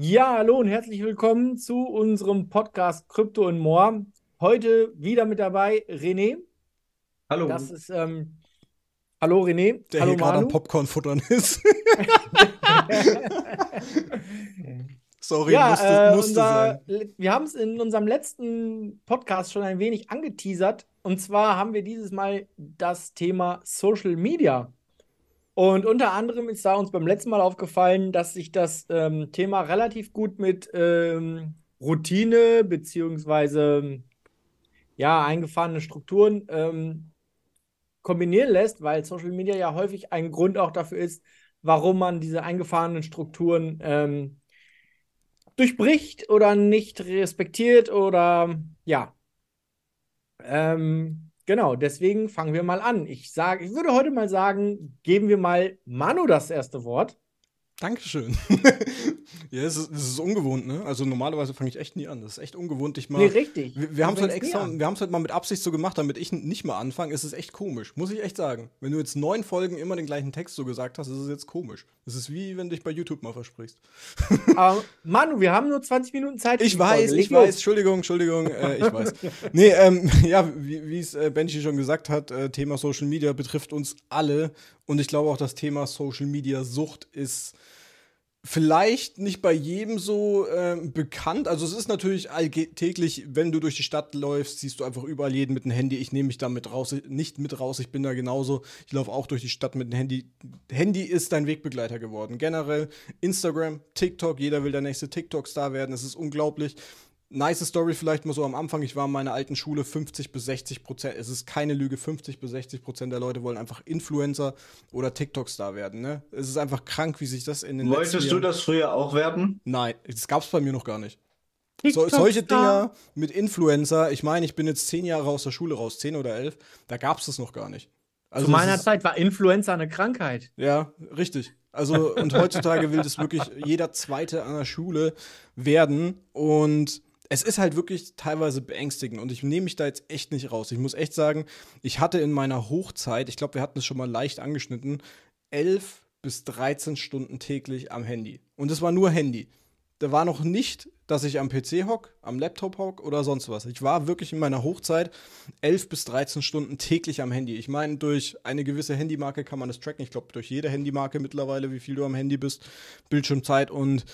Ja, hallo und herzlich willkommen zu unserem Podcast Krypto und More. Heute wieder mit dabei René. Hallo. Das ist, ähm, hallo René. Der hallo hier gerade am Popcorn futtern ist. Sorry, ja, musste, äh, musste unser, sein. Wir haben es in unserem letzten Podcast schon ein wenig angeteasert. Und zwar haben wir dieses Mal das Thema Social Media. Und unter anderem ist da uns beim letzten Mal aufgefallen, dass sich das ähm, Thema relativ gut mit ähm, Routine beziehungsweise ja eingefahrene Strukturen ähm, kombinieren lässt, weil Social Media ja häufig ein Grund auch dafür ist, warum man diese eingefahrenen Strukturen ähm, durchbricht oder nicht respektiert oder ja. Ähm, Genau, deswegen fangen wir mal an. Ich, sage, ich würde heute mal sagen, geben wir mal Manu das erste Wort. Dankeschön. ja, es ist, es ist, ungewohnt, ne? Also normalerweise fange ich echt nie an. Das ist echt ungewohnt, dich mal. Nee, richtig. Wir, wir haben es halt extra, wir haben es halt mal mit Absicht so gemacht, damit ich nicht mal anfange. Es ist echt komisch, muss ich echt sagen. Wenn du jetzt neun Folgen immer den gleichen Text so gesagt hast, ist es jetzt komisch. Es ist wie, wenn du dich bei YouTube mal versprichst. Aber Manu, wir haben nur 20 Minuten Zeit. Ich weiß, Folge. ich weiß. Entschuldigung, Entschuldigung, äh, ich weiß. Nee, ähm, ja, wie es äh, Benji schon gesagt hat, äh, Thema Social Media betrifft uns alle und ich glaube auch, das Thema Social Media Sucht ist vielleicht nicht bei jedem so äh, bekannt. Also es ist natürlich alltäglich, wenn du durch die Stadt läufst, siehst du einfach überall jeden mit dem Handy. Ich nehme mich da mit raus, nicht mit raus. Ich bin da genauso. Ich laufe auch durch die Stadt mit dem Handy. Handy ist dein Wegbegleiter geworden. Generell Instagram, TikTok. Jeder will der nächste TikTok-Star werden. Es ist unglaublich. Nice Story vielleicht mal so am Anfang. Ich war in meiner alten Schule 50 bis 60 Prozent. Es ist keine Lüge, 50 bis 60 Prozent der Leute wollen einfach Influencer oder TikTok-Star werden. Ne? Es ist einfach krank, wie sich das in den Wolltest letzten Wolltest du das früher auch werden? Nein, das gab es bei mir noch gar nicht. So, solche Dinger mit Influencer, ich meine, ich bin jetzt zehn Jahre aus der Schule raus, zehn oder elf, da gab es das noch gar nicht. Also Zu meiner Zeit war Influencer eine Krankheit. Ja, richtig. Also, und heutzutage will das wirklich jeder Zweite an der Schule werden. Und es ist halt wirklich teilweise beängstigend und ich nehme mich da jetzt echt nicht raus. Ich muss echt sagen, ich hatte in meiner Hochzeit, ich glaube, wir hatten es schon mal leicht angeschnitten, 11 bis 13 Stunden täglich am Handy. Und es war nur Handy. Da war noch nicht, dass ich am PC hock, am Laptop hock oder sonst was. Ich war wirklich in meiner Hochzeit 11 bis 13 Stunden täglich am Handy. Ich meine, durch eine gewisse Handymarke kann man das tracken. Ich glaube, durch jede Handymarke mittlerweile, wie viel du am Handy bist, Bildschirmzeit und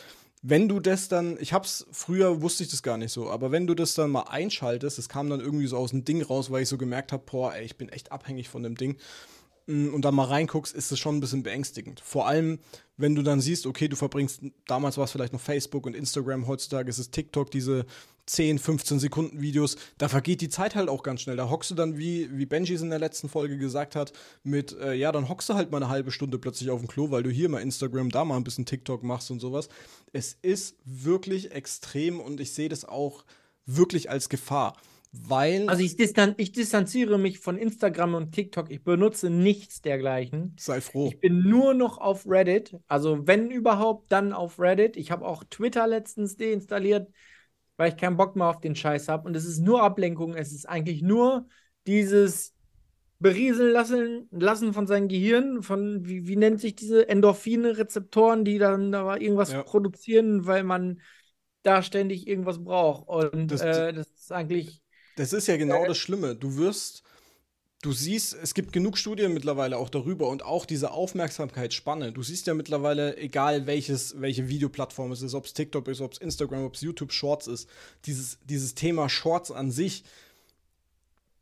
wenn du das dann, ich hab's früher wusste ich das gar nicht so, aber wenn du das dann mal einschaltest, das kam dann irgendwie so aus dem Ding raus, weil ich so gemerkt habe, boah, ey, ich bin echt abhängig von dem Ding mm, und dann mal reinguckst, ist es schon ein bisschen beängstigend. Vor allem, wenn du dann siehst, okay, du verbringst, damals war es vielleicht noch Facebook und Instagram, heutzutage ist es TikTok, diese 10, 15 Sekunden Videos, da vergeht die Zeit halt auch ganz schnell. Da hockst du dann, wie, wie Benji es in der letzten Folge gesagt hat, mit, äh, ja, dann hockst du halt mal eine halbe Stunde plötzlich auf dem Klo, weil du hier mal Instagram, da mal ein bisschen TikTok machst und sowas. Es ist wirklich extrem und ich sehe das auch wirklich als Gefahr. Weil. Also ich, distan ich distanziere mich von Instagram und TikTok. Ich benutze nichts dergleichen. Sei froh. Ich bin nur noch auf Reddit. Also wenn überhaupt, dann auf Reddit. Ich habe auch Twitter letztens deinstalliert weil ich keinen Bock mehr auf den Scheiß habe. Und es ist nur Ablenkung, es ist eigentlich nur dieses berieseln lassen, lassen von seinem Gehirn, von, wie, wie nennt sich diese Endorphine-Rezeptoren, die dann da irgendwas ja. produzieren, weil man da ständig irgendwas braucht. Und das, äh, das ist eigentlich. Das ist ja genau äh, das Schlimme. Du wirst du siehst, es gibt genug Studien mittlerweile auch darüber und auch diese Aufmerksamkeitsspanne. Du siehst ja mittlerweile, egal welches, welche Videoplattform es ist, ob es TikTok ist, ob es Instagram, ob es YouTube Shorts ist, dieses, dieses Thema Shorts an sich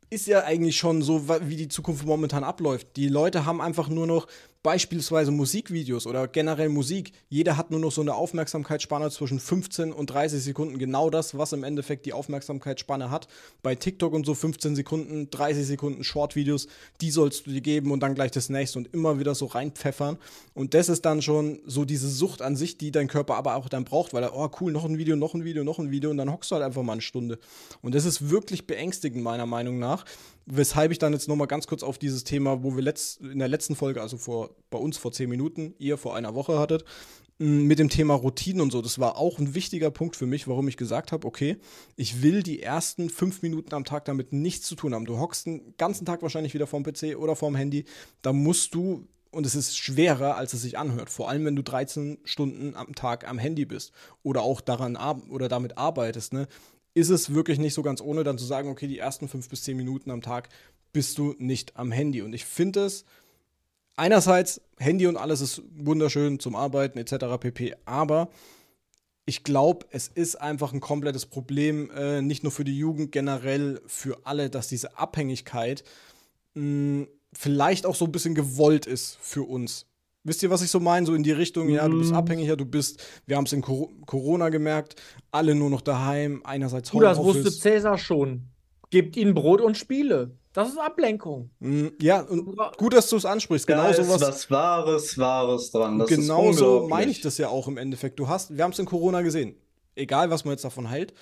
ist ja eigentlich schon so, wie die Zukunft momentan abläuft. Die Leute haben einfach nur noch beispielsweise Musikvideos oder generell Musik, jeder hat nur noch so eine Aufmerksamkeitsspanne zwischen 15 und 30 Sekunden. Genau das, was im Endeffekt die Aufmerksamkeitsspanne hat. Bei TikTok und so 15 Sekunden, 30 Sekunden Shortvideos, die sollst du dir geben und dann gleich das nächste und immer wieder so reinpfeffern. Und das ist dann schon so diese Sucht an sich, die dein Körper aber auch dann braucht, weil er, oh cool, noch ein Video, noch ein Video, noch ein Video und dann hockst du halt einfach mal eine Stunde. Und das ist wirklich beängstigend meiner Meinung nach, Weshalb ich dann jetzt nochmal ganz kurz auf dieses Thema, wo wir letzt, in der letzten Folge, also vor, bei uns vor zehn Minuten, ihr vor einer Woche hattet, mm, mit dem Thema Routinen und so, das war auch ein wichtiger Punkt für mich, warum ich gesagt habe, okay, ich will die ersten fünf Minuten am Tag damit nichts zu tun haben. Du hockst den ganzen Tag wahrscheinlich wieder vorm PC oder vorm Handy. Da musst du, und es ist schwerer, als es sich anhört, vor allem wenn du 13 Stunden am Tag am Handy bist oder auch daran oder damit arbeitest, ne? ist es wirklich nicht so ganz ohne, dann zu sagen, okay, die ersten fünf bis zehn Minuten am Tag bist du nicht am Handy. Und ich finde es einerseits, Handy und alles ist wunderschön zum Arbeiten etc. pp. Aber ich glaube, es ist einfach ein komplettes Problem, äh, nicht nur für die Jugend, generell für alle, dass diese Abhängigkeit mh, vielleicht auch so ein bisschen gewollt ist für uns Wisst ihr, was ich so meine? So in die Richtung, ja, du bist mhm. abhängiger, du bist, wir haben es in Corona gemerkt, alle nur noch daheim, einerseits Homeoffice. Du, das wusste Cäsar schon. Gebt ihnen Brot und Spiele. Das ist Ablenkung. Mhm, ja, und gut, dass du es ansprichst. Genau da ist sowas, was Wahres, Wahres dran. Das genau so meine ich das ja auch im Endeffekt. Du hast, wir haben es in Corona gesehen. Egal, was man jetzt davon hält.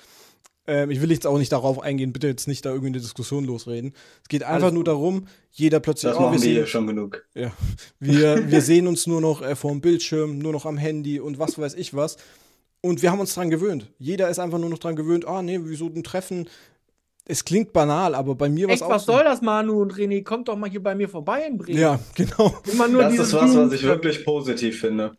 Ähm, ich will jetzt auch nicht darauf eingehen, bitte jetzt nicht da irgendwie eine Diskussion losreden. Es geht einfach Alles nur darum, jeder plötzlich. Das oh, machen wir, hier schon genug. Ja, wir, wir sehen uns nur noch äh, vorm Bildschirm, nur noch am Handy und was weiß ich was. Und wir haben uns dran gewöhnt. Jeder ist einfach nur noch dran gewöhnt, ah, nee, wieso ein Treffen? Es klingt banal, aber bei mir war es auch. Was soll das, Manu und René? Kommt doch mal hier bei mir vorbei in Bremen. Ja, genau. Immer nur das ist was, was ich wirklich positiv finde.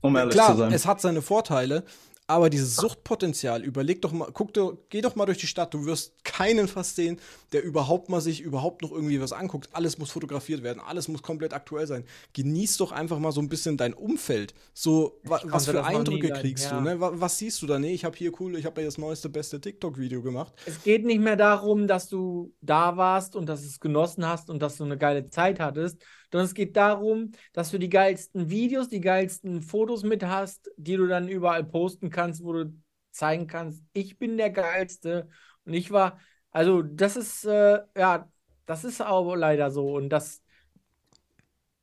Um ehrlich Klar, zu sein. Es hat seine Vorteile, aber dieses Suchtpotenzial, überleg doch mal, guck doch, geh doch mal durch die Stadt, du wirst keinen fast sehen, der überhaupt mal sich überhaupt noch irgendwie was anguckt. Alles muss fotografiert werden, alles muss komplett aktuell sein. Genieß doch einfach mal so ein bisschen dein Umfeld. So, wa was für Eindrücke kriegst ja. du, ne? Was, was, siehst du da? Nee, ich habe hier cool, ich habe ja das neueste, beste TikTok-Video gemacht. Es geht nicht mehr darum, dass du da warst und dass du es genossen hast und dass du eine geile Zeit hattest, sondern es geht darum, dass du die geilsten Videos, die geilsten Fotos mit hast, die du dann überall posten kannst, wo du zeigen kannst, ich bin der Geilste und ich war, also das ist, äh, ja, das ist aber leider so und das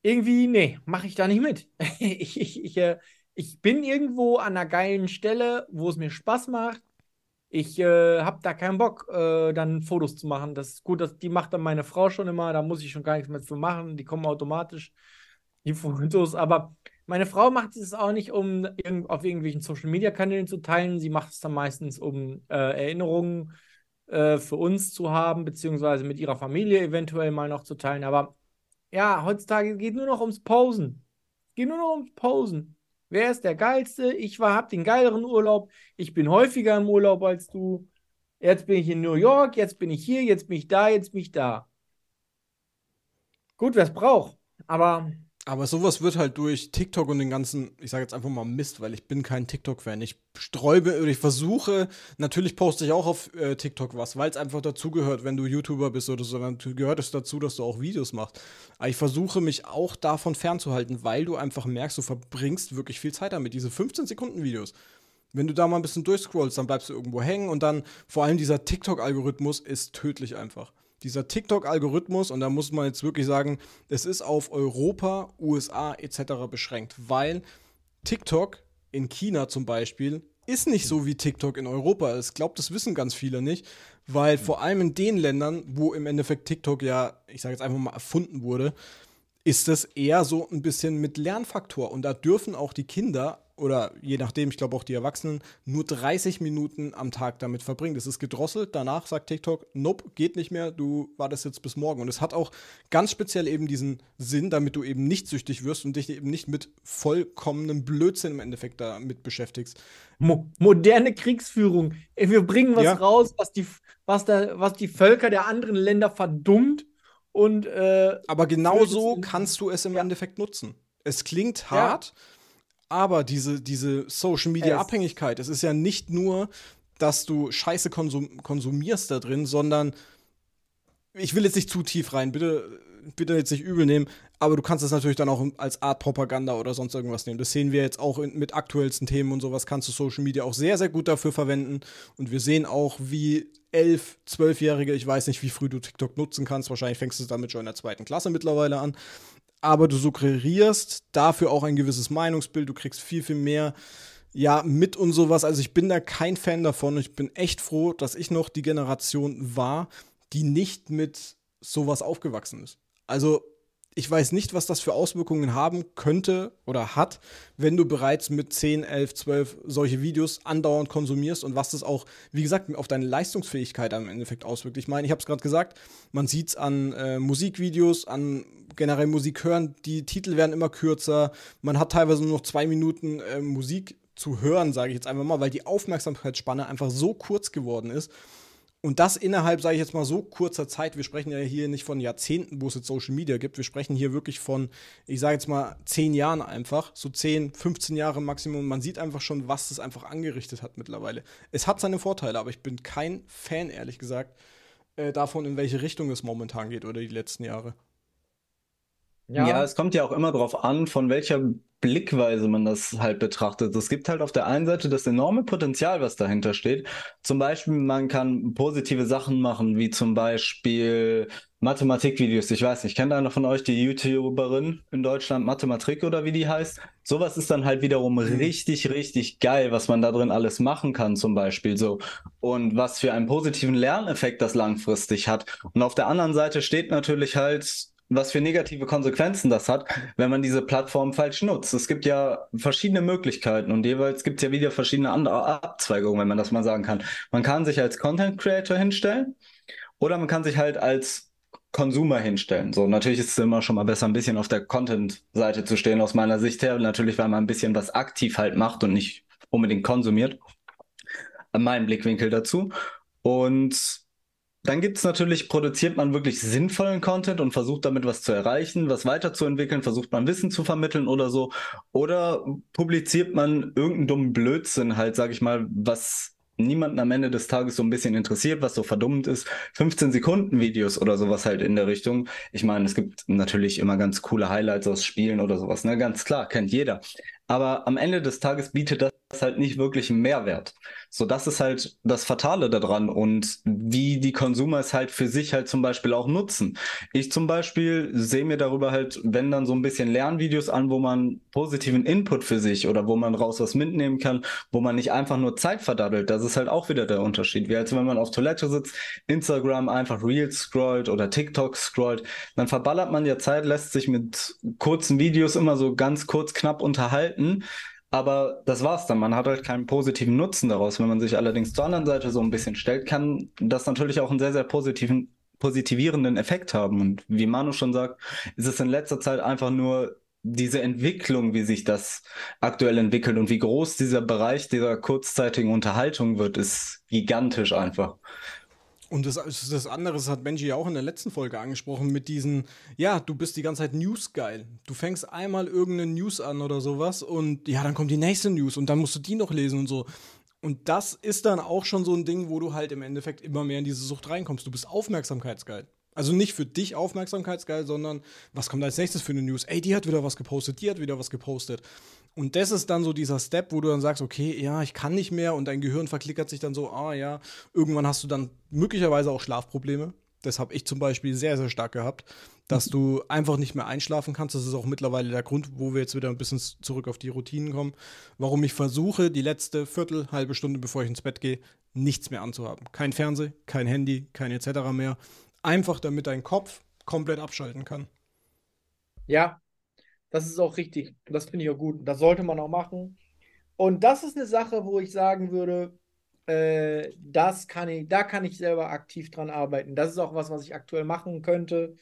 irgendwie, nee, mache ich da nicht mit. ich, ich, ich, äh, ich bin irgendwo an einer geilen Stelle, wo es mir Spaß macht, ich äh, habe da keinen Bock, äh, dann Fotos zu machen. Das ist gut, das, die macht dann meine Frau schon immer, da muss ich schon gar nichts mehr für machen. Die kommen automatisch, die Fotos. Aber meine Frau macht es auch nicht, um irg auf irgendwelchen Social Media Kanälen zu teilen. Sie macht es dann meistens, um äh, Erinnerungen äh, für uns zu haben, beziehungsweise mit ihrer Familie eventuell mal noch zu teilen. Aber ja, heutzutage geht nur noch ums Posen. Geht nur noch ums Posen. Wer ist der Geilste? Ich war, hab den geileren Urlaub. Ich bin häufiger im Urlaub als du. Jetzt bin ich in New York, jetzt bin ich hier, jetzt bin ich da, jetzt bin ich da. Gut, wer es braucht. Aber aber sowas wird halt durch TikTok und den ganzen, ich sage jetzt einfach mal Mist, weil ich bin kein TikTok-Fan. Ich sträube oder ich versuche, natürlich poste ich auch auf äh, TikTok was, weil es einfach dazugehört, wenn du YouTuber bist oder so, dann gehört es dazu, dass du auch Videos machst. Aber ich versuche mich auch davon fernzuhalten, weil du einfach merkst, du verbringst wirklich viel Zeit damit, diese 15-Sekunden-Videos. Wenn du da mal ein bisschen durchscrollst, dann bleibst du irgendwo hängen und dann vor allem dieser TikTok-Algorithmus ist tödlich einfach dieser TikTok-Algorithmus, und da muss man jetzt wirklich sagen, es ist auf Europa, USA etc. beschränkt, weil TikTok in China zum Beispiel ist nicht so wie TikTok in Europa. Ich glaube, das wissen ganz viele nicht, weil vor allem in den Ländern, wo im Endeffekt TikTok ja, ich sage jetzt einfach mal, erfunden wurde, ist es eher so ein bisschen mit Lernfaktor. Und da dürfen auch die Kinder oder je nachdem, ich glaube auch die Erwachsenen, nur 30 Minuten am Tag damit verbringen. Das ist gedrosselt. Danach sagt TikTok, nope, geht nicht mehr, du wartest jetzt bis morgen. Und es hat auch ganz speziell eben diesen Sinn, damit du eben nicht süchtig wirst und dich eben nicht mit vollkommenem Blödsinn im Endeffekt damit beschäftigst. Mo moderne Kriegsführung. Wir bringen was ja. raus, was die, was, da, was die Völker der anderen Länder verdummt. Und, äh, Aber genauso kannst du es im ja. Endeffekt nutzen. Es klingt hart, ja aber diese, diese Social-Media-Abhängigkeit, es ist ja nicht nur, dass du Scheiße konsum konsumierst da drin, sondern ich will jetzt nicht zu tief rein, bitte, bitte jetzt nicht übel nehmen, aber du kannst das natürlich dann auch als Art Propaganda oder sonst irgendwas nehmen. Das sehen wir jetzt auch in, mit aktuellsten Themen und sowas, kannst du Social Media auch sehr, sehr gut dafür verwenden. Und wir sehen auch, wie elf, zwölfjährige, ich weiß nicht, wie früh du TikTok nutzen kannst, wahrscheinlich fängst du damit schon in der zweiten Klasse mittlerweile an aber du suggerierst dafür auch ein gewisses Meinungsbild, du kriegst viel, viel mehr ja, mit und sowas. Also ich bin da kein Fan davon. Ich bin echt froh, dass ich noch die Generation war, die nicht mit sowas aufgewachsen ist. Also ich weiß nicht, was das für Auswirkungen haben könnte oder hat, wenn du bereits mit 10, 11, 12 solche Videos andauernd konsumierst und was das auch, wie gesagt, auf deine Leistungsfähigkeit am Endeffekt auswirkt. Ich meine, ich habe es gerade gesagt, man sieht es an äh, Musikvideos, an generell Musik hören, die Titel werden immer kürzer, man hat teilweise nur noch zwei Minuten äh, Musik zu hören, sage ich jetzt einfach mal, weil die Aufmerksamkeitsspanne einfach so kurz geworden ist und das innerhalb, sage ich jetzt mal, so kurzer Zeit. Wir sprechen ja hier nicht von Jahrzehnten, wo es jetzt Social Media gibt. Wir sprechen hier wirklich von, ich sage jetzt mal, zehn Jahren einfach. So zehn, 15 Jahre Maximum. Man sieht einfach schon, was das einfach angerichtet hat mittlerweile. Es hat seine Vorteile, aber ich bin kein Fan, ehrlich gesagt, äh, davon, in welche Richtung es momentan geht oder die letzten Jahre. Ja. ja, es kommt ja auch immer darauf an, von welcher Blickweise man das halt betrachtet. Es gibt halt auf der einen Seite das enorme Potenzial, was dahinter steht. Zum Beispiel, man kann positive Sachen machen, wie zum Beispiel Mathematikvideos. Ich weiß nicht, kennt einer von euch die YouTuberin in Deutschland, Mathematik oder wie die heißt? Sowas ist dann halt wiederum mhm. richtig, richtig geil, was man da drin alles machen kann, zum Beispiel so. Und was für einen positiven Lerneffekt das langfristig hat. Und auf der anderen Seite steht natürlich halt was für negative Konsequenzen das hat, wenn man diese Plattform falsch nutzt. Es gibt ja verschiedene Möglichkeiten und jeweils gibt es ja wieder verschiedene andere Abzweigungen, wenn man das mal sagen kann. Man kann sich als Content Creator hinstellen oder man kann sich halt als Consumer hinstellen. So, natürlich ist es immer schon mal besser, ein bisschen auf der Content-Seite zu stehen, aus meiner Sicht her. Natürlich, weil man ein bisschen was aktiv halt macht und nicht unbedingt konsumiert. Mein Blickwinkel dazu. Und dann gibt es natürlich, produziert man wirklich sinnvollen Content und versucht damit was zu erreichen, was weiterzuentwickeln, versucht man Wissen zu vermitteln oder so. Oder publiziert man irgendeinen dummen Blödsinn halt, sag ich mal, was niemanden am Ende des Tages so ein bisschen interessiert, was so verdummend ist. 15 Sekunden Videos oder sowas halt in der Richtung. Ich meine, es gibt natürlich immer ganz coole Highlights aus Spielen oder sowas, ne? Ganz klar, kennt jeder. Aber am Ende des Tages bietet das halt nicht wirklich einen Mehrwert. So, das ist halt das Fatale daran und wie die Konsumer es halt für sich halt zum Beispiel auch nutzen. Ich zum Beispiel sehe mir darüber halt, wenn dann so ein bisschen Lernvideos an, wo man positiven Input für sich oder wo man raus was mitnehmen kann, wo man nicht einfach nur Zeit verdaddelt. Das ist halt auch wieder der Unterschied. Wie als wenn man auf Toilette sitzt, Instagram einfach Reels scrollt oder TikTok scrollt, dann verballert man ja Zeit, lässt sich mit kurzen Videos immer so ganz kurz, knapp unterhalten hätten. Aber das war's dann. Man hat halt keinen positiven Nutzen daraus. Wenn man sich allerdings zur anderen Seite so ein bisschen stellt, kann das natürlich auch einen sehr, sehr positiven, positivierenden Effekt haben. Und wie Manu schon sagt, ist es in letzter Zeit einfach nur diese Entwicklung, wie sich das aktuell entwickelt und wie groß dieser Bereich dieser kurzzeitigen Unterhaltung wird, ist gigantisch einfach. Und das, das andere das hat Benji ja auch in der letzten Folge angesprochen mit diesen, ja, du bist die ganze Zeit Newsgeil. Du fängst einmal irgendeine News an oder sowas und ja, dann kommt die nächste News und dann musst du die noch lesen und so. Und das ist dann auch schon so ein Ding, wo du halt im Endeffekt immer mehr in diese Sucht reinkommst. Du bist aufmerksamkeitsgeil. Also nicht für dich aufmerksamkeitsgeil, sondern was kommt als nächstes für eine News? Ey, die hat wieder was gepostet, die hat wieder was gepostet. Und das ist dann so dieser Step, wo du dann sagst, okay, ja, ich kann nicht mehr und dein Gehirn verklickert sich dann so, ah ja, irgendwann hast du dann möglicherweise auch Schlafprobleme. Das habe ich zum Beispiel sehr, sehr stark gehabt, dass du einfach nicht mehr einschlafen kannst. Das ist auch mittlerweile der Grund, wo wir jetzt wieder ein bisschen zurück auf die Routinen kommen, warum ich versuche, die letzte Viertel, halbe Stunde, bevor ich ins Bett gehe, nichts mehr anzuhaben. Kein Fernseh, kein Handy, kein etc. mehr. Einfach damit dein Kopf komplett abschalten kann. Ja, das ist auch richtig. Das finde ich auch gut. Das sollte man auch machen. Und das ist eine Sache, wo ich sagen würde, äh, das kann ich, da kann ich selber aktiv dran arbeiten. Das ist auch was, was ich aktuell machen könnte.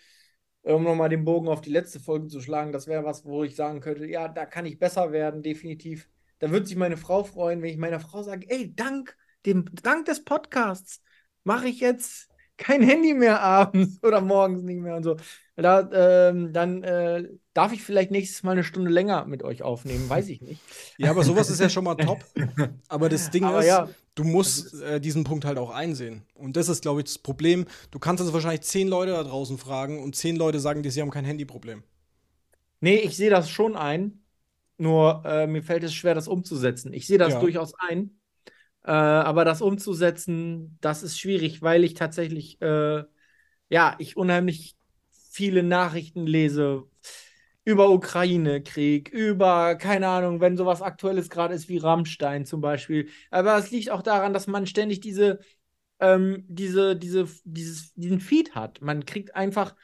Um nochmal den Bogen auf die letzte Folge zu schlagen, das wäre was, wo ich sagen könnte, ja, da kann ich besser werden, definitiv. Da würde sich meine Frau freuen, wenn ich meiner Frau sage, ey, dank dem, dank des Podcasts mache ich jetzt kein Handy mehr abends oder morgens nicht mehr und so. Da, ähm, dann äh, darf ich vielleicht nächstes Mal eine Stunde länger mit euch aufnehmen, weiß ich nicht. Ja, aber sowas ist ja schon mal top. Aber das Ding aber ist, ja. du musst also äh, diesen Punkt halt auch einsehen. Und das ist, glaube ich, das Problem. Du kannst also wahrscheinlich zehn Leute da draußen fragen und zehn Leute sagen dir, sie haben kein Handyproblem. Nee, ich sehe das schon ein. Nur äh, mir fällt es schwer, das umzusetzen. Ich sehe das ja. durchaus ein. Äh, aber das umzusetzen, das ist schwierig, weil ich tatsächlich, äh, ja, ich unheimlich viele Nachrichten lese über Ukraine-Krieg, über, keine Ahnung, wenn sowas Aktuelles gerade ist wie Rammstein zum Beispiel. Aber es liegt auch daran, dass man ständig diese, ähm, diese, diese, dieses, diesen Feed hat. Man kriegt einfach.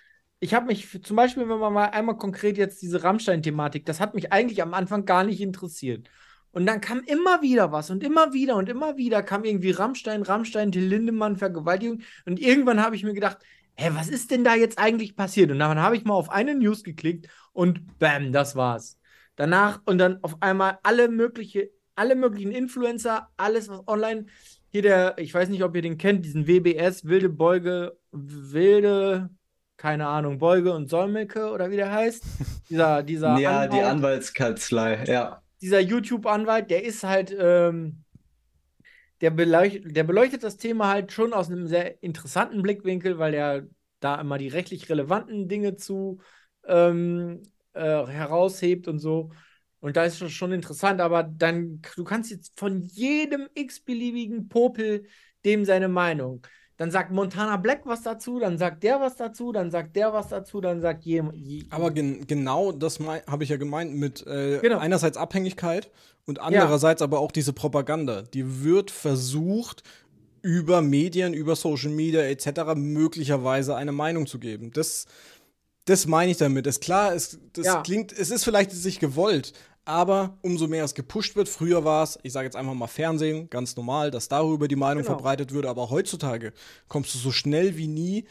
Ich habe mich zum Beispiel, wenn man mal einmal konkret jetzt diese Rammstein-Thematik, das hat mich eigentlich am Anfang gar nicht interessiert. Und dann kam immer wieder was und immer wieder und immer wieder kam irgendwie Rammstein, Rammstein, Till Lindemann, Vergewaltigung. Und irgendwann habe ich mir gedacht, hä, was ist denn da jetzt eigentlich passiert? Und dann habe ich mal auf eine News geklickt und bam, das war's. Danach und dann auf einmal alle mögliche, alle möglichen Influencer, alles was online. Hier der, ich weiß nicht, ob ihr den kennt, diesen WBS, wilde Beuge, wilde, keine Ahnung, Beuge und Säumelke oder wie der heißt. Dieser, dieser. ja, Anwalt. die Anwaltskanzlei, ja dieser YouTube-Anwalt, der ist halt, ähm, der, beleuchtet, der beleuchtet das Thema halt schon aus einem sehr interessanten Blickwinkel, weil er da immer die rechtlich relevanten Dinge zu ähm, äh, heraushebt und so. Und da ist es schon interessant, aber dann, du kannst jetzt von jedem x-beliebigen Popel dem seine Meinung dann sagt Montana Black was dazu, dann sagt der was dazu, dann sagt der was dazu, dann sagt jemand. Aber gen genau das habe ich ja gemeint mit äh, genau. einerseits Abhängigkeit und andererseits ja. aber auch diese Propaganda. Die wird versucht, über Medien, über Social Media etc. möglicherweise eine Meinung zu geben. Das, das meine ich damit. ist klar, es, das ja. klingt, es ist vielleicht sich gewollt, aber umso mehr es gepusht wird, früher war es, ich sage jetzt einfach mal Fernsehen, ganz normal, dass darüber die Meinung genau. verbreitet würde, aber heutzutage kommst du so schnell wie nie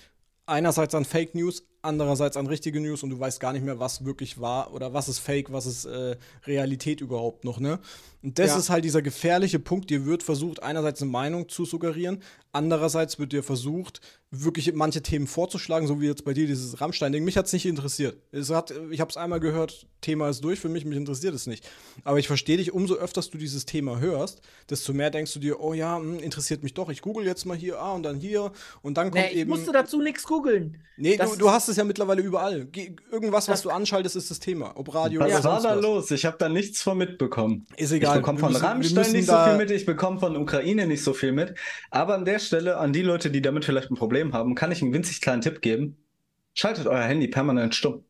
einerseits an Fake News, andererseits an richtige News und du weißt gar nicht mehr, was wirklich war oder was ist Fake, was ist äh, Realität überhaupt noch, ne? Und das ja. ist halt dieser gefährliche Punkt. Dir wird versucht, einerseits eine Meinung zu suggerieren, andererseits wird dir versucht, wirklich manche Themen vorzuschlagen, so wie jetzt bei dir dieses Rammstein-Ding. Mich hat es nicht interessiert. Es hat, ich habe es einmal gehört, Thema ist durch für mich, mich interessiert es nicht. Aber ich verstehe dich, umso öfters du dieses Thema hörst, desto mehr denkst du dir, oh ja, hm, interessiert mich doch. Ich google jetzt mal hier, ah, und dann hier. Und dann kommt nee, eben. Musst du dazu nichts googeln. Nee, du, du hast hast es ja mittlerweile überall. Ge irgendwas, was du anschaltest, ist das Thema. Ob Radio Was ja. war da los? Ich habe da nichts von mitbekommen. Ist egal. Ich bekomme von Rammstein nicht so viel mit, ich bekomme von Ukraine nicht so viel mit. Aber an der Stelle, an die Leute, die damit vielleicht ein Problem haben, kann ich einen winzig kleinen Tipp geben. Schaltet euer Handy permanent stumm.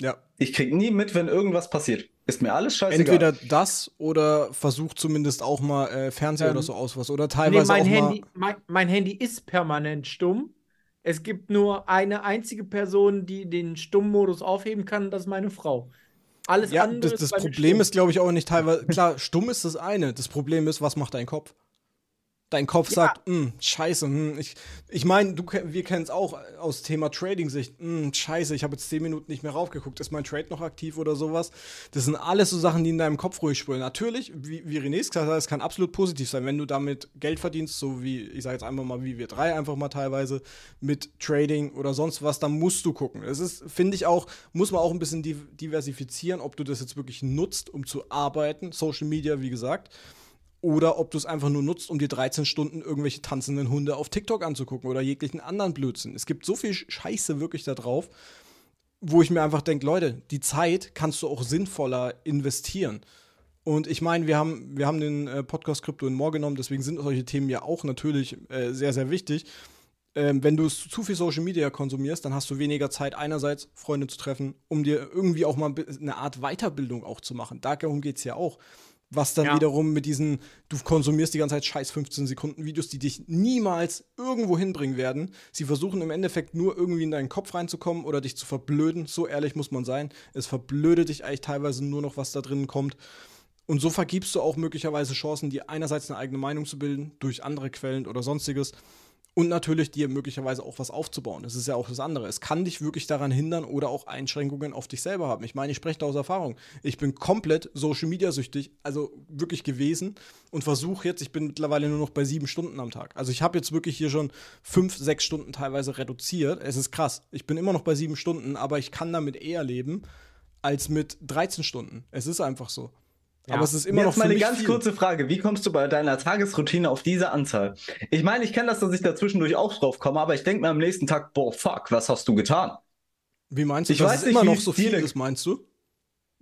Ja. Ich kriege nie mit, wenn irgendwas passiert. Ist mir alles scheißegal. Entweder das oder versucht zumindest auch mal äh, Fernseher ähm, oder so aus was. Oder teilweise nee, mein auch Handy, mal mein, mein Handy ist permanent stumm es gibt nur eine einzige Person, die den Stummmodus aufheben kann, das ist meine Frau. Alles ja, andere. Das, das ist Problem stumm. ist, glaube ich, auch nicht teilweise. Klar, stumm ist das eine. Das Problem ist, was macht dein Kopf? Dein Kopf ja. sagt, hm, scheiße, mh, hm, ich, ich meine, wir kennen es auch aus Thema Trading-Sicht. Hm, scheiße, ich habe jetzt zehn Minuten nicht mehr raufgeguckt. Ist mein Trade noch aktiv oder sowas? Das sind alles so Sachen, die in deinem Kopf ruhig spielen. Natürlich, wie, wie René gesagt hat, es kann absolut positiv sein, wenn du damit Geld verdienst, so wie, ich sage jetzt einfach mal, wie wir drei einfach mal teilweise mit Trading oder sonst was, dann musst du gucken. Es ist, finde ich auch, muss man auch ein bisschen diversifizieren, ob du das jetzt wirklich nutzt, um zu arbeiten. Social Media, wie gesagt oder ob du es einfach nur nutzt, um dir 13 Stunden irgendwelche tanzenden Hunde auf TikTok anzugucken oder jeglichen anderen Blödsinn. Es gibt so viel Scheiße wirklich da drauf, wo ich mir einfach denke, Leute, die Zeit kannst du auch sinnvoller investieren. Und ich meine, wir haben, wir haben den äh, Podcast Krypto in Moor genommen, deswegen sind solche Themen ja auch natürlich äh, sehr, sehr wichtig. Ähm, wenn du zu viel Social Media konsumierst, dann hast du weniger Zeit, einerseits Freunde zu treffen, um dir irgendwie auch mal eine Art Weiterbildung auch zu machen. Darum geht es ja auch. Was dann ja. wiederum mit diesen, du konsumierst die ganze Zeit scheiß 15 Sekunden Videos, die dich niemals irgendwo hinbringen werden. Sie versuchen im Endeffekt nur irgendwie in deinen Kopf reinzukommen oder dich zu verblöden. So ehrlich muss man sein. Es verblödet dich eigentlich teilweise nur noch, was da drinnen kommt. Und so vergibst du auch möglicherweise Chancen, dir einerseits eine eigene Meinung zu bilden durch andere Quellen oder sonstiges. Und natürlich dir möglicherweise auch was aufzubauen. Das ist ja auch das andere. Es kann dich wirklich daran hindern oder auch Einschränkungen auf dich selber haben. Ich meine, ich spreche da aus Erfahrung. Ich bin komplett Social Media süchtig, also wirklich gewesen und versuche jetzt, ich bin mittlerweile nur noch bei sieben Stunden am Tag. Also ich habe jetzt wirklich hier schon fünf, sechs Stunden teilweise reduziert. Es ist krass. Ich bin immer noch bei sieben Stunden, aber ich kann damit eher leben als mit 13 Stunden. Es ist einfach so. Aber es ist immer Jetzt noch mal eine ganz viel. kurze Frage. Wie kommst du bei deiner Tagesroutine auf diese Anzahl? Ich meine, ich kenne das, dass ich da zwischendurch auch drauf komme, aber ich denke mir am nächsten Tag, boah, fuck, was hast du getan? Wie meinst du, ich weiß nicht, immer noch so viel ist, meinst du?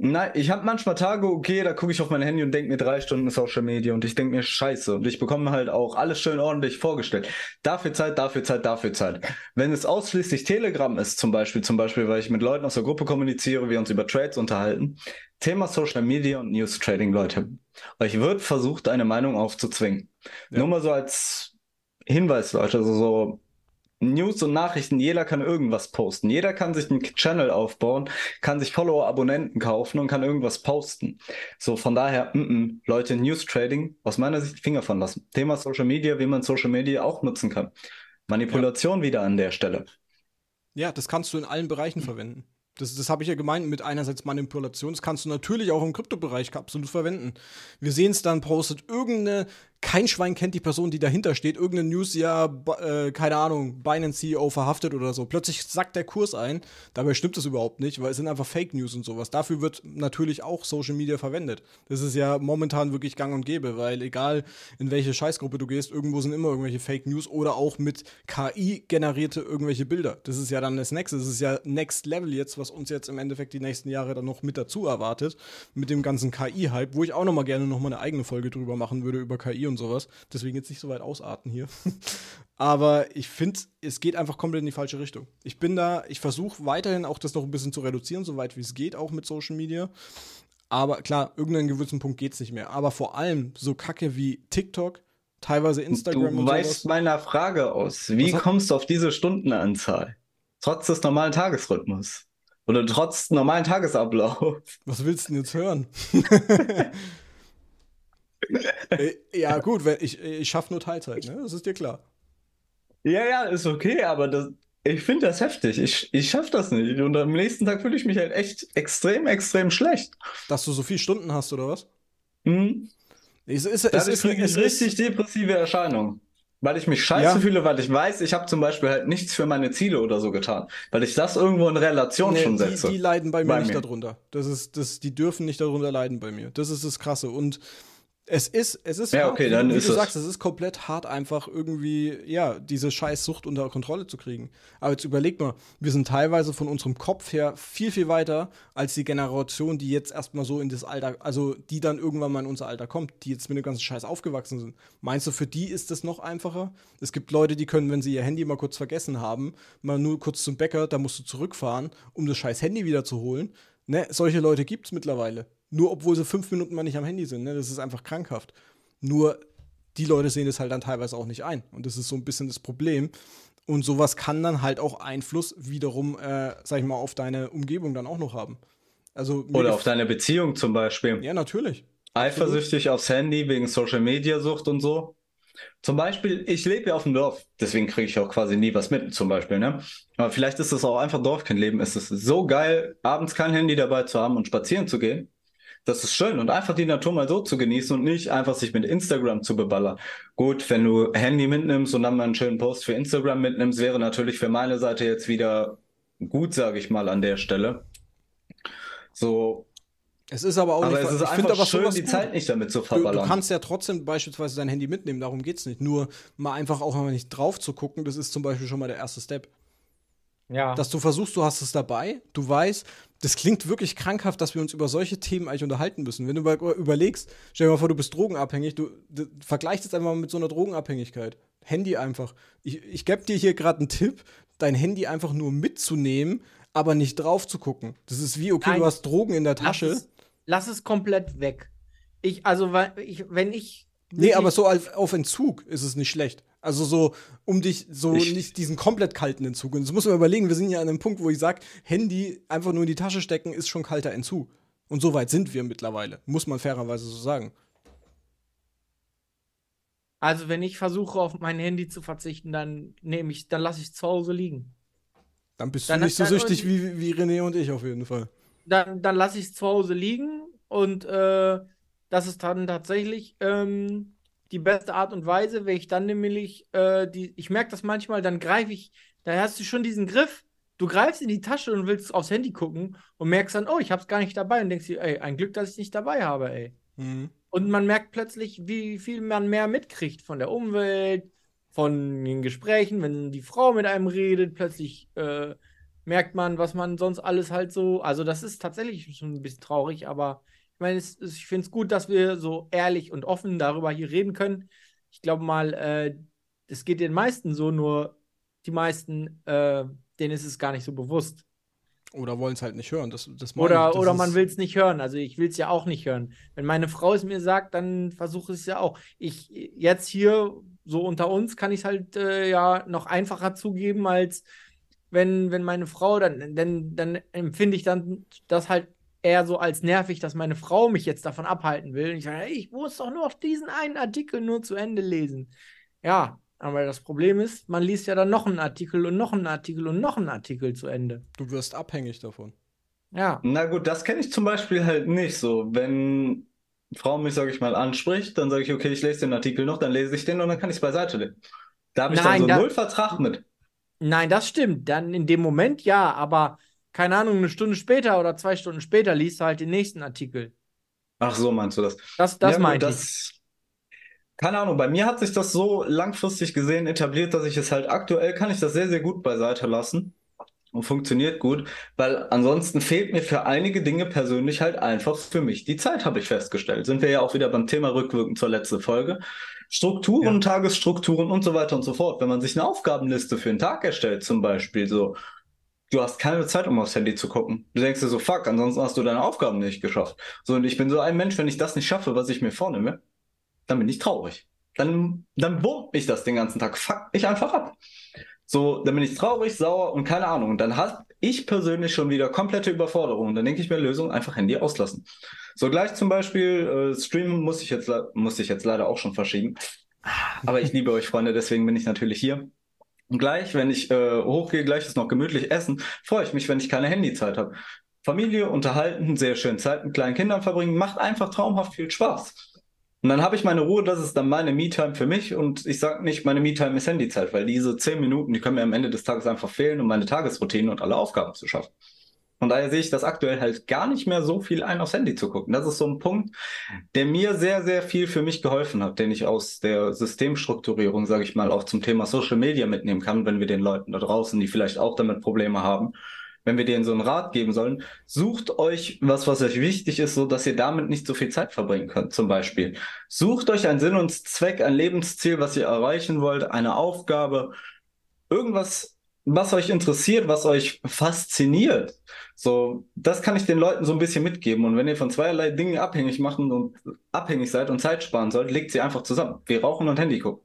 Nein, ich habe manchmal Tage, okay, da gucke ich auf mein Handy und denke mir drei Stunden Social Media und ich denke mir Scheiße und ich bekomme halt auch alles schön ordentlich vorgestellt. Dafür Zeit, dafür Zeit, dafür Zeit. Wenn es ausschließlich Telegram ist zum Beispiel, zum Beispiel, weil ich mit Leuten aus der Gruppe kommuniziere, wir uns über Trades unterhalten, Thema Social Media und News Trading, Leute. Euch wird versucht, eine Meinung aufzuzwingen. Ja. Nur mal so als Hinweis, Leute, also so News und Nachrichten, jeder kann irgendwas posten. Jeder kann sich einen Channel aufbauen, kann sich Follower, Abonnenten kaufen und kann irgendwas posten. So, von daher, m mm, -m, mm, Leute, News Trading, aus meiner Sicht Finger von lassen. Thema Social Media, wie man Social Media auch nutzen kann. Manipulation ja. wieder an der Stelle. Ja, das kannst du in allen Bereichen verwenden. Das, das habe ich ja gemeint mit einerseits Manipulation. Das kannst du natürlich auch im Kryptobereich absolut verwenden. Wir sehen es dann, postet irgendeine kein Schwein kennt die Person, die dahinter steht. Irgendeine News, ja, äh, keine Ahnung, Binance CEO verhaftet oder so. Plötzlich sackt der Kurs ein. Dabei stimmt es überhaupt nicht, weil es sind einfach Fake News und sowas. Dafür wird natürlich auch Social Media verwendet. Das ist ja momentan wirklich gang und gäbe, weil egal in welche Scheißgruppe du gehst, irgendwo sind immer irgendwelche Fake News oder auch mit KI generierte irgendwelche Bilder. Das ist ja dann das nächste. Das ist ja Next Level jetzt, was uns jetzt im Endeffekt die nächsten Jahre dann noch mit dazu erwartet. Mit dem ganzen KI-Hype, wo ich auch nochmal gerne nochmal eine eigene Folge drüber machen würde über KI Und und sowas. Deswegen jetzt nicht so weit ausarten hier. Aber ich finde, es geht einfach komplett in die falsche Richtung. Ich bin da, ich versuche weiterhin auch das noch ein bisschen zu reduzieren, soweit wie es geht, auch mit Social Media. Aber klar, irgendeinen gewissen Punkt geht es nicht mehr. Aber vor allem so Kacke wie TikTok, teilweise Instagram. Du weichst meiner Frage aus. Wie kommst du auf diese Stundenanzahl? Trotz des normalen Tagesrhythmus. Oder trotz normalen Tagesablauf. Was willst du denn jetzt hören? Äh, ja, gut, ich, ich schaffe nur Teilzeit, ne? Das ist dir klar. Ja, ja, ist okay, aber das, ich finde das heftig. Ich, ich schaffe das nicht. Und am nächsten Tag fühle ich mich halt echt extrem, extrem schlecht. Dass du so viele Stunden hast, oder was? Mhm. Es ist, es ist, kriege ich richtig depressive Erscheinung. Weil ich mich scheiße ja. fühle, weil ich weiß, ich habe zum Beispiel halt nichts für meine Ziele oder so getan. Weil ich das irgendwo in Relation nee, schon setze. Die, die leiden bei mir bei nicht mir. darunter. Das ist, das, die dürfen nicht darunter leiden bei mir. Das ist das Krasse. Und es ist, es ist, ja, okay, wie, dann wie ist du es. sagst, es ist komplett hart, einfach irgendwie, ja, diese Scheißsucht unter Kontrolle zu kriegen. Aber jetzt überleg mal, wir sind teilweise von unserem Kopf her viel, viel weiter als die Generation, die jetzt erstmal so in das Alter, also die dann irgendwann mal in unser Alter kommt, die jetzt mit dem ganzen Scheiß aufgewachsen sind. Meinst du, für die ist das noch einfacher? Es gibt Leute, die können, wenn sie ihr Handy mal kurz vergessen haben, mal nur kurz zum Bäcker, da musst du zurückfahren, um das scheiß Handy wieder zu holen. Ne, solche Leute gibt es mittlerweile. Nur obwohl sie fünf Minuten mal nicht am Handy sind. Ne? Das ist einfach krankhaft. Nur die Leute sehen das halt dann teilweise auch nicht ein. Und das ist so ein bisschen das Problem. Und sowas kann dann halt auch Einfluss wiederum, äh, sag ich mal, auf deine Umgebung dann auch noch haben. Also, Oder auf deine Beziehung zum Beispiel. Ja, natürlich. Eifersüchtig aufs Handy wegen Social Media Sucht und so. Zum Beispiel, ich lebe ja auf dem Dorf, deswegen kriege ich auch quasi nie was mit, zum Beispiel. Ne? Aber vielleicht ist es auch einfach Dorfkindleben. Es ist so geil, abends kein Handy dabei zu haben und spazieren zu gehen. Das ist schön und einfach die Natur mal so zu genießen und nicht einfach sich mit Instagram zu beballern. Gut, wenn du Handy mitnimmst und dann mal einen schönen Post für Instagram mitnimmst, wäre natürlich für meine Seite jetzt wieder gut, sage ich mal an der Stelle. So, es ist aber auch aber nicht. Es ist ich finde aber schön, die gut. Zeit nicht damit zu verballern. Du, du, kannst ja trotzdem beispielsweise dein Handy mitnehmen, darum geht es nicht. Nur mal einfach auch mal nicht drauf zu gucken, das ist zum Beispiel schon mal der erste Step. Ja. Dass du versuchst, du hast es dabei, du weißt, das klingt wirklich krankhaft, dass wir uns über solche Themen eigentlich unterhalten müssen. Wenn du über, überlegst, stell dir mal vor, du bist drogenabhängig, du, du vergleichst es einfach mal mit so einer Drogenabhängigkeit. Handy einfach. Ich, ich gebe dir hier gerade einen Tipp, dein Handy einfach nur mitzunehmen, aber nicht drauf zu gucken. Das ist wie, okay, Nein. du hast Drogen in der Tasche. Lass es, lass es komplett weg. Ich, also, ich, wenn ich. Nee, aber so auf, auf Entzug ist es nicht schlecht. Also so, um dich so ich nicht diesen komplett kalten Entzug. Und das muss man überlegen, wir sind ja an einem Punkt, wo ich sage, Handy einfach nur in die Tasche stecken, ist schon kalter Entzug. Und so weit sind wir mittlerweile, muss man fairerweise so sagen. Also wenn ich versuche, auf mein Handy zu verzichten, dann nehme ich, dann lasse ich es zu Hause liegen. Dann bist dann, du nicht so süchtig wie, wie René und ich auf jeden Fall. Dann, dann lasse ich es zu Hause liegen und äh, das ist dann tatsächlich. Ähm, die beste Art und Weise, wenn ich dann nämlich, äh, die, ich merke das manchmal, dann greife ich, da hast du schon diesen Griff, du greifst in die Tasche und willst aufs Handy gucken und merkst dann, oh, ich hab's gar nicht dabei und denkst dir, ey, ein Glück, dass ich nicht dabei habe, ey. Mhm. Und man merkt plötzlich, wie viel man mehr mitkriegt von der Umwelt, von den Gesprächen, wenn die Frau mit einem redet, plötzlich äh, merkt man, was man sonst alles halt so. Also, das ist tatsächlich schon ein bisschen traurig, aber meine, ich finde es gut, dass wir so ehrlich und offen darüber hier reden können. Ich glaube mal, es äh, geht den meisten so, nur die meisten, äh, denen ist es gar nicht so bewusst. Oder wollen es halt nicht hören. Das, das oder das oder man will es nicht hören. Also ich will es ja auch nicht hören. Wenn meine Frau es mir sagt, dann versuche ich es ja auch. Ich jetzt hier so unter uns kann ich es halt äh, ja noch einfacher zugeben, als wenn, wenn meine Frau, dann, dann, dann empfinde ich dann das halt eher so als nervig, dass meine Frau mich jetzt davon abhalten will. Und ich sage, hey, ich muss doch nur diesen einen Artikel nur zu Ende lesen. Ja, aber das Problem ist, man liest ja dann noch einen Artikel und noch einen Artikel und noch einen Artikel zu Ende. Du wirst abhängig davon. Ja. Na gut, das kenne ich zum Beispiel halt nicht so. Wenn Frau mich, sage ich mal, anspricht, dann sage ich, okay, ich lese den Artikel noch, dann lese ich den und dann kann ich es beiseite legen. Da habe ich Nein, dann so da null Vertrag mit. Nein, das stimmt. Dann in dem Moment ja, aber keine Ahnung, eine Stunde später oder zwei Stunden später liest du halt den nächsten Artikel. Ach so, meinst du das? Das, das ja, meinte ich. Keine Ahnung, bei mir hat sich das so langfristig gesehen etabliert, dass ich es halt aktuell kann ich das sehr, sehr gut beiseite lassen und funktioniert gut, weil ansonsten fehlt mir für einige Dinge persönlich halt einfach für mich die Zeit, habe ich festgestellt. Sind wir ja auch wieder beim Thema rückwirkend zur letzten Folge. Strukturen, ja. Tagesstrukturen und so weiter und so fort. Wenn man sich eine Aufgabenliste für einen Tag erstellt, zum Beispiel so, du hast keine Zeit, um aufs Handy zu gucken. Du denkst dir so, fuck, ansonsten hast du deine Aufgaben nicht geschafft. So, und ich bin so ein Mensch, wenn ich das nicht schaffe, was ich mir vornehme, dann bin ich traurig. Dann, dann wurm ich das den ganzen Tag, fuck ich einfach ab. So, dann bin ich traurig, sauer und keine Ahnung. Und dann habe ich persönlich schon wieder komplette Überforderungen. dann denke ich mir, Lösung, einfach Handy auslassen. So gleich zum Beispiel, äh, streamen muss ich, jetzt, muss ich jetzt leider auch schon verschieben. Aber ich liebe euch, Freunde, deswegen bin ich natürlich hier gleich, wenn ich äh, hochgehe, gleich ist noch gemütlich essen, freue ich mich, wenn ich keine Handyzeit habe. Familie unterhalten, sehr schön Zeit mit kleinen Kindern verbringen, macht einfach traumhaft viel Spaß. Und dann habe ich meine Ruhe, das ist dann meine Me-Time für mich und ich sage nicht, meine Me-Time ist Handyzeit, weil diese zehn Minuten, die können mir am Ende des Tages einfach fehlen, um meine Tagesroutinen und alle Aufgaben zu schaffen. Und daher sehe ich das aktuell halt gar nicht mehr so viel ein, aufs Handy zu gucken. Das ist so ein Punkt, der mir sehr, sehr viel für mich geholfen hat, den ich aus der Systemstrukturierung, sage ich mal, auch zum Thema Social Media mitnehmen kann, wenn wir den Leuten da draußen, die vielleicht auch damit Probleme haben, wenn wir denen so einen Rat geben sollen, sucht euch was, was euch wichtig ist, so dass ihr damit nicht so viel Zeit verbringen könnt, zum Beispiel. Sucht euch einen Sinn und Zweck, ein Lebensziel, was ihr erreichen wollt, eine Aufgabe, irgendwas, was euch interessiert, was euch fasziniert. So, das kann ich den Leuten so ein bisschen mitgeben. Und wenn ihr von zweierlei Dingen abhängig machen und abhängig seid und Zeit sparen sollt, legt sie einfach zusammen. Wir rauchen und Handy gucken.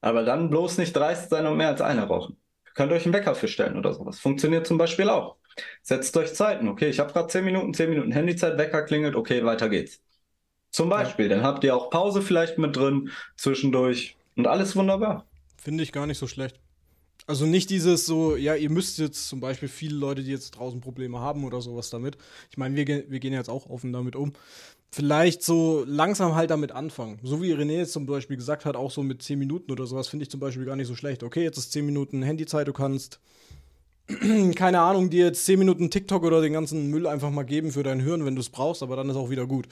Aber dann bloß nicht dreist sein und mehr als einer rauchen. Ihr könnt euch einen Wecker für stellen oder sowas. Funktioniert zum Beispiel auch. Setzt euch Zeiten. Okay, ich habe gerade 10 Minuten, 10 Minuten Handyzeit, Wecker klingelt, okay, weiter geht's. Zum Beispiel, ja. dann habt ihr auch Pause vielleicht mit drin, zwischendurch und alles wunderbar. Finde ich gar nicht so schlecht. Also nicht dieses so, ja, ihr müsst jetzt zum Beispiel viele Leute, die jetzt draußen Probleme haben oder sowas damit. Ich meine, wir, wir gehen jetzt auch offen damit um. Vielleicht so langsam halt damit anfangen. So wie René jetzt zum Beispiel gesagt hat, auch so mit 10 Minuten oder sowas, finde ich zum Beispiel gar nicht so schlecht. Okay, jetzt ist 10 Minuten Handyzeit, du kannst, keine Ahnung, dir jetzt 10 Minuten TikTok oder den ganzen Müll einfach mal geben für dein Hirn, wenn du es brauchst, aber dann ist auch wieder gut.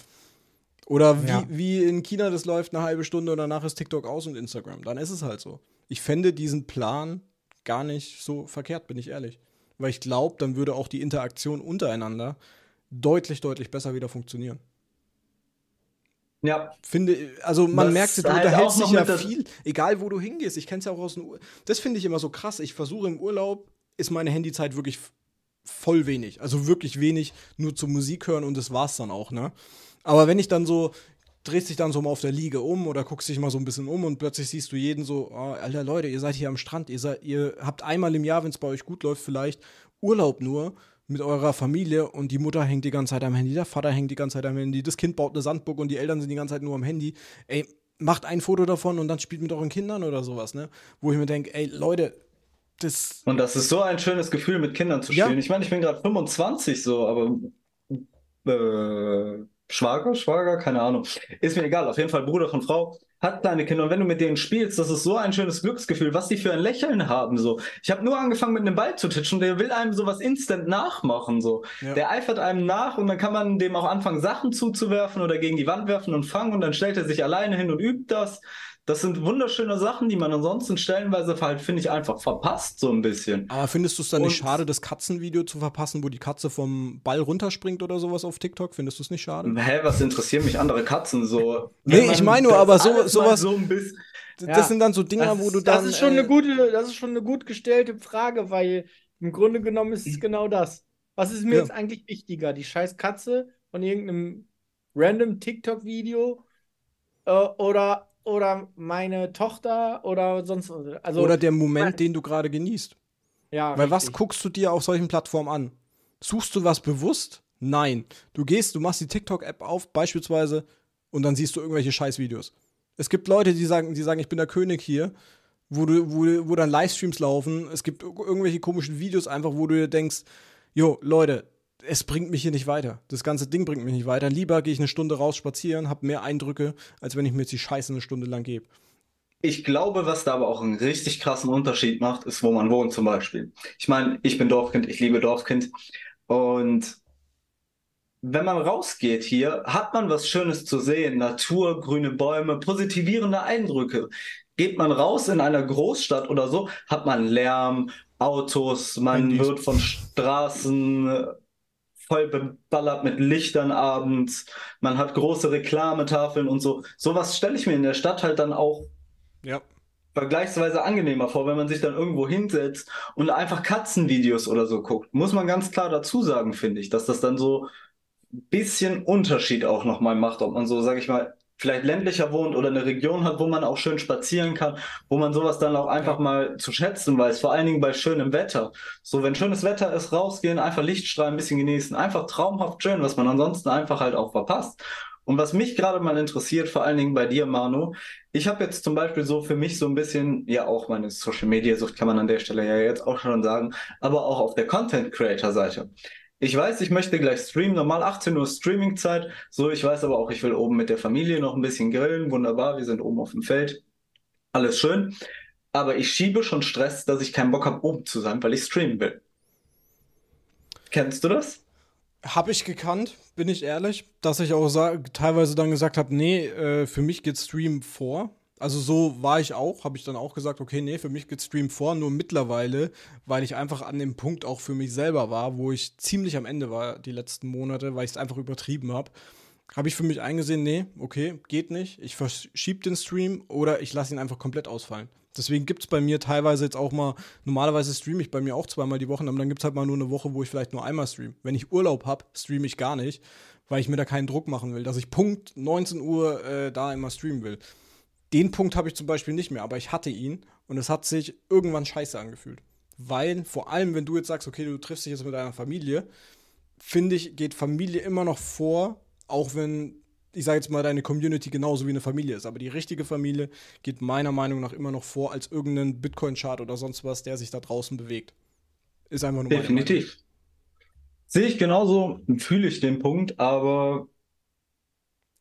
Oder wie, ja. wie in China, das läuft eine halbe Stunde und danach ist TikTok aus und Instagram. Dann ist es halt so. Ich fände diesen Plan gar nicht so verkehrt, bin ich ehrlich. Weil ich glaube, dann würde auch die Interaktion untereinander deutlich, deutlich besser wieder funktionieren. Ja. Finde, also man das merkt, du halt unterhältst dich ja viel, egal wo du hingehst. Ich kenne es ja auch aus dem Urlaub. Das finde ich immer so krass. Ich versuche im Urlaub, ist meine Handyzeit wirklich voll wenig. Also wirklich wenig, nur zur Musik hören und das war's dann auch, ne? Aber wenn ich dann so drehst dich dann so mal auf der Liege um oder guckst dich mal so ein bisschen um und plötzlich siehst du jeden so, oh, alter Leute, ihr seid hier am Strand, ihr, seid, ihr habt einmal im Jahr, wenn es bei euch gut läuft, vielleicht Urlaub nur mit eurer Familie und die Mutter hängt die ganze Zeit am Handy, der Vater hängt die ganze Zeit am Handy, das Kind baut eine Sandburg und die Eltern sind die ganze Zeit nur am Handy. Ey, macht ein Foto davon und dann spielt mit euren Kindern oder sowas, ne? Wo ich mir denke, ey, Leute, das. Und das ist so ein schönes Gefühl, mit Kindern zu spielen. Ja. Ich meine, ich bin gerade 25 so, aber. Äh Schwager, Schwager, keine Ahnung. Ist mir egal, auf jeden Fall Bruder von Frau hat deine Kinder und wenn du mit denen spielst, das ist so ein schönes Glücksgefühl, was die für ein Lächeln haben so. Ich habe nur angefangen mit einem Ball zu titschen, der will einem sowas instant nachmachen so. Ja. Der eifert einem nach und dann kann man dem auch anfangen Sachen zuzuwerfen oder gegen die Wand werfen und fangen und dann stellt er sich alleine hin und übt das. Das sind wunderschöne Sachen, die man ansonsten stellenweise halt, finde ich, einfach verpasst, so ein bisschen. Aber findest du es dann und nicht schade, das Katzenvideo zu verpassen, wo die Katze vom Ball runterspringt oder sowas auf TikTok? Findest du es nicht schade? Hä, was interessieren mich andere Katzen so? nee, ich meine nur, aber so, sowas. So ein bisschen, das ja, sind dann so Dinger, wo du dann. Das ist schon äh, eine gute, das ist schon eine gut gestellte Frage, weil im Grunde genommen ist es hm. genau das. Was ist mir ja. jetzt eigentlich wichtiger? Die scheiß Katze von irgendeinem random TikTok-Video äh, oder oder meine Tochter oder sonst. Also, oder der Moment, den du gerade genießt. Ja. Weil richtig. was guckst du dir auf solchen Plattformen an? Suchst du was bewusst? Nein. Du gehst, du machst die TikTok-App auf, beispielsweise, und dann siehst du irgendwelche Scheißvideos. Es gibt Leute, die sagen, die sagen, ich bin der König hier, wo, du, wo, wo dann Livestreams laufen. Es gibt irgendwelche komischen Videos einfach, wo du dir denkst, jo, Leute, es bringt mich hier nicht weiter. Das ganze Ding bringt mich nicht weiter. Lieber gehe ich eine Stunde raus spazieren, habe mehr Eindrücke, als wenn ich mir jetzt die Scheiße eine Stunde lang gebe. Ich glaube, was da aber auch einen richtig krassen Unterschied macht, ist, wo man wohnt zum Beispiel. Ich meine, ich bin Dorfkind, ich liebe Dorfkind. Und wenn man rausgeht hier, hat man was Schönes zu sehen. Natur, grüne Bäume, positivierende Eindrücke. Geht man raus in einer Großstadt oder so, hat man Lärm, Autos, man Handys. wird von Straßen voll beballert mit Lichtern abends. Man hat große Reklametafeln und so. Sowas stelle ich mir in der Stadt halt dann auch ja. vergleichsweise angenehmer vor, wenn man sich dann irgendwo hinsetzt und einfach Katzenvideos oder so guckt. Muss man ganz klar dazu sagen, finde ich, dass das dann so ein bisschen Unterschied auch nochmal macht, ob man so, sag ich mal, vielleicht ländlicher wohnt oder eine Region hat, wo man auch schön spazieren kann, wo man sowas dann auch einfach mal zu schätzen weiß, vor allen Dingen bei schönem Wetter. So, wenn schönes Wetter ist, rausgehen, einfach Lichtstrahlen ein bisschen genießen, einfach traumhaft schön, was man ansonsten einfach halt auch verpasst. Und was mich gerade mal interessiert, vor allen Dingen bei dir, Manu, ich habe jetzt zum Beispiel so für mich so ein bisschen, ja auch meine Social Media Sucht kann man an der Stelle ja jetzt auch schon sagen, aber auch auf der Content Creator Seite ich weiß, ich möchte gleich streamen, normal 18 Uhr Streamingzeit. So, ich weiß aber auch, ich will oben mit der Familie noch ein bisschen grillen. Wunderbar, wir sind oben auf dem Feld. Alles schön. Aber ich schiebe schon Stress, dass ich keinen Bock habe, oben zu sein, weil ich streamen will. Kennst du das? Habe ich gekannt, bin ich ehrlich, dass ich auch teilweise dann gesagt habe, nee, äh, für mich geht Stream vor, also so war ich auch, habe ich dann auch gesagt, okay, nee, für mich geht Stream vor, nur mittlerweile, weil ich einfach an dem Punkt auch für mich selber war, wo ich ziemlich am Ende war die letzten Monate, weil ich es einfach übertrieben habe, habe ich für mich eingesehen, nee, okay, geht nicht, ich verschiebe den Stream oder ich lasse ihn einfach komplett ausfallen. Deswegen gibt es bei mir teilweise jetzt auch mal, normalerweise streame ich bei mir auch zweimal die Woche, aber dann gibt es halt mal nur eine Woche, wo ich vielleicht nur einmal streame. Wenn ich Urlaub habe, streame ich gar nicht, weil ich mir da keinen Druck machen will, dass ich Punkt 19 Uhr äh, da immer streamen will. Den Punkt habe ich zum Beispiel nicht mehr, aber ich hatte ihn und es hat sich irgendwann scheiße angefühlt. Weil vor allem, wenn du jetzt sagst, okay, du triffst dich jetzt mit deiner Familie, finde ich, geht Familie immer noch vor, auch wenn, ich sage jetzt mal, deine Community genauso wie eine Familie ist. Aber die richtige Familie geht meiner Meinung nach immer noch vor als irgendein Bitcoin-Chart oder sonst was, der sich da draußen bewegt. Ist einfach nur Definitiv. Sehe ich genauso, fühle ich den Punkt, aber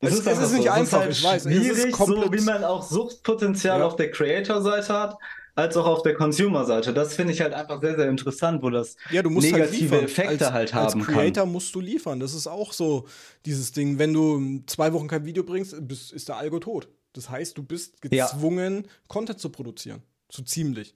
es, es ist, es ist nicht so. einfach, halt ich weiß. Schwierig, es ist so wie man auch Suchtpotenzial ja. auf der Creator-Seite hat, als auch auf der Consumer-Seite. Das finde ich halt einfach sehr, sehr interessant, wo das ja, halt negative halt Effekte als, halt haben kann. Als Creator kann. musst du liefern. Das ist auch so dieses Ding. Wenn du zwei Wochen kein Video bringst, bist, ist der Algo tot. Das heißt, du bist gezwungen, ja. Content zu produzieren. So ziemlich.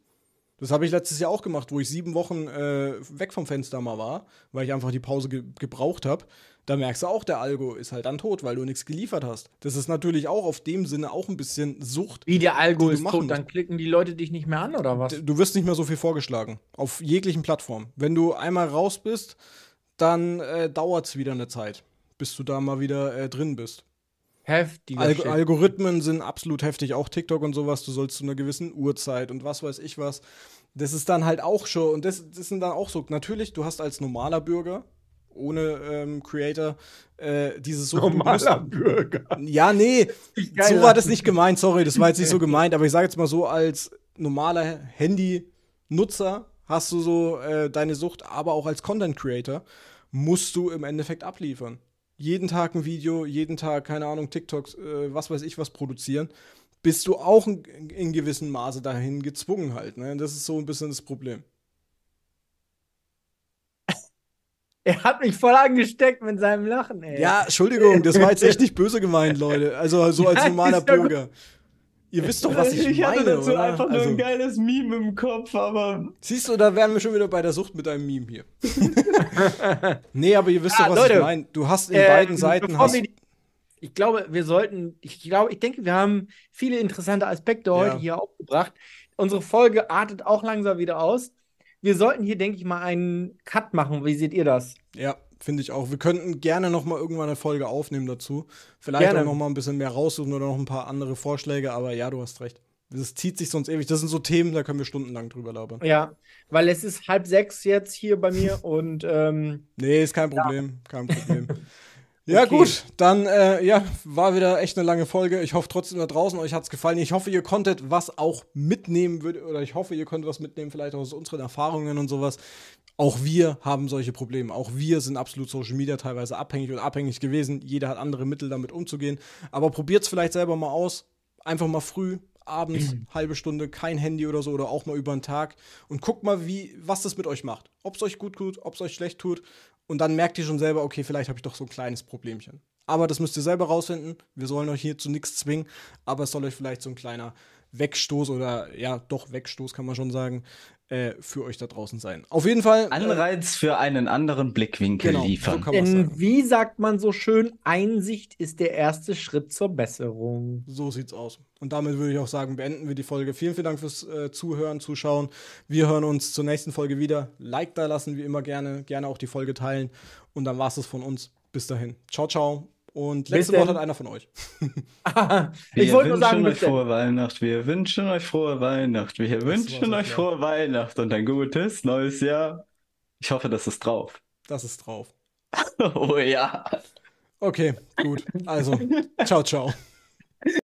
Das habe ich letztes Jahr auch gemacht, wo ich sieben Wochen äh, weg vom Fenster mal war, weil ich einfach die Pause ge gebraucht habe da merkst du auch, der Algo ist halt dann tot, weil du nichts geliefert hast. Das ist natürlich auch auf dem Sinne auch ein bisschen Sucht. Wie der Algo ist tot, dann klicken die Leute dich nicht mehr an oder was? Du wirst nicht mehr so viel vorgeschlagen. Auf jeglichen Plattformen. Wenn du einmal raus bist, dann äh, dauert es wieder eine Zeit, bis du da mal wieder äh, drin bist. Heftig. Alg Algorithmen sind absolut heftig, auch TikTok und sowas. Du sollst zu einer gewissen Uhrzeit und was weiß ich was. Das ist dann halt auch schon, und das, das sind dann auch so. Natürlich, du hast als normaler Bürger ohne ähm, Creator äh, dieses so normaler Bürger. Ja, nee, so war das nicht gemeint, sorry, das war jetzt nicht so gemeint, aber ich sage jetzt mal so als normaler Handy-Nutzer hast du so äh, deine Sucht, aber auch als Content Creator musst du im Endeffekt abliefern. Jeden Tag ein Video, jeden Tag keine Ahnung TikToks, äh, was weiß ich was produzieren, bist du auch in, in gewissem Maße dahin gezwungen halt. Ne? Das ist so ein bisschen das Problem. Er hat mich voll angesteckt mit seinem Lachen, ey. Ja, Entschuldigung, das war jetzt echt nicht böse gemeint, Leute. Also so als normaler Bürger. Ihr wisst doch, was ich, ich meine, hatte dazu oder? einfach nur also, ein geiles Meme im Kopf, aber. Siehst du, da wären wir schon wieder bei der Sucht mit einem Meme hier. nee, aber ihr wisst ja, doch, ah, was Leute, ich meine. Du hast in äh, beiden Seiten. Hast die, ich glaube, wir sollten, ich glaube, ich denke, wir haben viele interessante Aspekte heute ja. hier aufgebracht. Unsere Folge artet auch langsam wieder aus wir sollten hier, denke ich mal, einen Cut machen. Wie seht ihr das? Ja, finde ich auch. Wir könnten gerne noch mal irgendwann eine Folge aufnehmen dazu. Vielleicht gerne. auch noch mal ein bisschen mehr raussuchen oder noch ein paar andere Vorschläge. Aber ja, du hast recht. Das zieht sich sonst ewig. Das sind so Themen, da können wir stundenlang drüber labern. Ja, weil es ist halb sechs jetzt hier bei mir und ähm, Nee, ist kein Problem. Ja. Kein Problem. Ja, okay. gut, dann äh, ja, war wieder echt eine lange Folge. Ich hoffe trotzdem da draußen, euch hat's gefallen. Ich hoffe, ihr konntet was auch mitnehmen würdet, oder ich hoffe, ihr könnt was mitnehmen, vielleicht aus unseren Erfahrungen und sowas. Auch wir haben solche Probleme. Auch wir sind absolut Social Media teilweise abhängig und abhängig gewesen. Jeder hat andere Mittel, damit umzugehen. Aber probiert es vielleicht selber mal aus. Einfach mal früh, abends, halbe Stunde, kein Handy oder so oder auch mal über den Tag und guckt mal, wie, was das mit euch macht. Ob es euch gut tut, ob es euch schlecht tut und dann merkt ihr schon selber, okay, vielleicht habe ich doch so ein kleines Problemchen. Aber das müsst ihr selber rausfinden. Wir sollen euch hier zu nichts zwingen, aber es soll euch vielleicht so ein kleiner Wegstoß oder ja, doch Wegstoß kann man schon sagen, äh, für euch da draußen sein. Auf jeden Fall. Äh, Anreiz äh, für einen anderen Blickwinkel genau, liefern. So Denn sagen. wie sagt man so schön, Einsicht ist der erste Schritt zur Besserung. So sieht's aus. Und damit würde ich auch sagen, beenden wir die Folge. Vielen, vielen Dank fürs äh, Zuhören, Zuschauen. Wir hören uns zur nächsten Folge wieder. Like da lassen, wie immer gerne. Gerne auch die Folge teilen. Und dann war's das von uns. Bis dahin. Ciao, ciao. Und letzte Wort hat einer von euch. ich wir wollte nur sagen, euch frohe Weihnacht, wir wünschen euch frohe Weihnacht, wir das wünschen euch frohe Weihnacht und ein gutes neues Jahr. Ich hoffe, das ist drauf. Das ist drauf. oh ja. Okay, gut. Also, ciao, ciao.